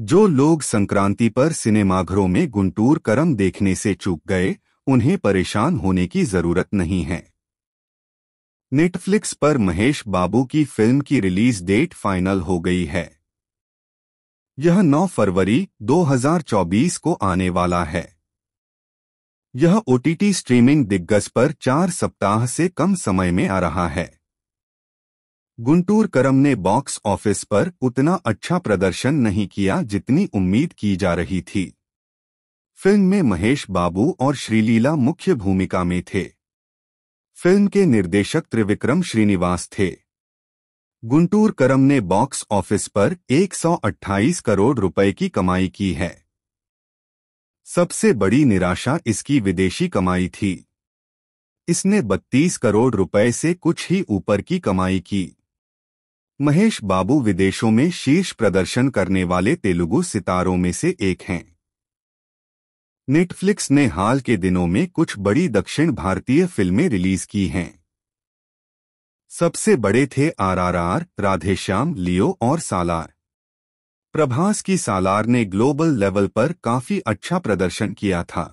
जो लोग संक्रांति पर सिनेमाघरों में गुंटूर करम देखने से चूक गए उन्हें परेशान होने की जरूरत नहीं है नेटफ्लिक्स पर महेश बाबू की फिल्म की रिलीज डेट फाइनल हो गई है यह 9 फरवरी 2024 को आने वाला है यह ओटीटी स्ट्रीमिंग दिग्गज पर चार सप्ताह से कम समय में आ रहा है गुंटूर करम ने बॉक्स ऑफिस पर उतना अच्छा प्रदर्शन नहीं किया जितनी उम्मीद की जा रही थी फिल्म में महेश बाबू और श्रीलीला मुख्य भूमिका में थे फिल्म के निर्देशक त्रिविक्रम श्रीनिवास थे गुंटूर करम ने बॉक्स ऑफिस पर 128 करोड़ रुपए की कमाई की है सबसे बड़ी निराशा इसकी विदेशी कमाई थी इसने 32 करोड़ रुपए से कुछ ही ऊपर की कमाई की महेश बाबू विदेशों में शीर्ष प्रदर्शन करने वाले तेलुगु सितारों में से एक हैं नेटफ्लिक्स ने हाल के दिनों में कुछ बड़ी दक्षिण भारतीय फिल्में रिलीज की हैं सबसे बड़े थे आरआरआर, राधेश्याम लियो और सालार प्रभास की सालार ने ग्लोबल लेवल पर काफी अच्छा प्रदर्शन किया था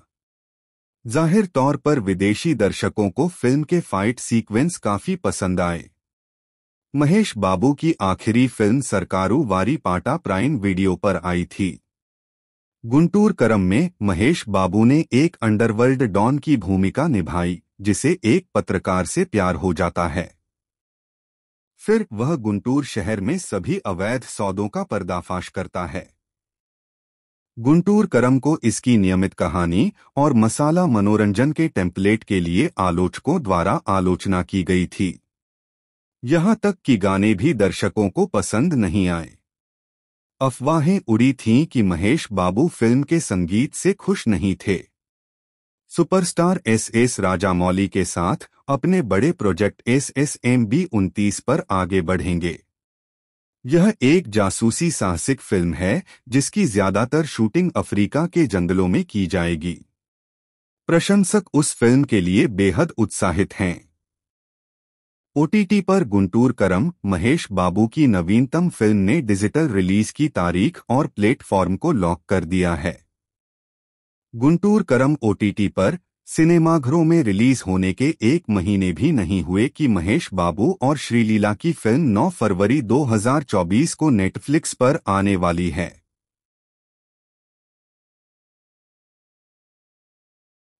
जाहिर तौर पर विदेशी दर्शकों को फिल्म के फाइट सीक्वेंस काफी पसंद आए महेश बाबू की आखिरी फिल्म सरकारू वारी पाटा प्राइम वीडियो पर आई थी गुंटूर करम में महेश बाबू ने एक अंडरवर्ल्ड डॉन की भूमिका निभाई जिसे एक पत्रकार से प्यार हो जाता है फिर वह गुंटूर शहर में सभी अवैध सौदों का पर्दाफाश करता है गुंटूर करम को इसकी नियमित कहानी और मसाला मनोरंजन के टेम्पलेट के लिए आलोचकों द्वारा आलोचना की गई थी यहां तक कि गाने भी दर्शकों को पसंद नहीं आए अफवाहें उड़ी थीं कि महेश बाबू फिल्म के संगीत से खुश नहीं थे सुपरस्टार एस एस राजामौली के साथ अपने बड़े project S S M B उनतीस पर आगे बढ़ेंगे यह एक जासूसी साहसिक फिल्म है जिसकी ज्यादातर शूटिंग अफ्रीका के जंगलों में की जाएगी प्रशंसक उस फिल्म के लिए बेहद उत्साहित हैं ओटीटी पर गुंटूर करम महेश बाबू की नवीनतम फिल्म ने डिजिटल रिलीज की तारीख और प्लेटफॉर्म को लॉक कर दिया है गुंटूर करम ओटीटी पर सिनेमाघरों में रिलीज होने के एक महीने भी नहीं हुए कि महेश बाबू और श्रीलीला की फिल्म 9 फरवरी 2024 को नेटफ्लिक्स पर आने वाली है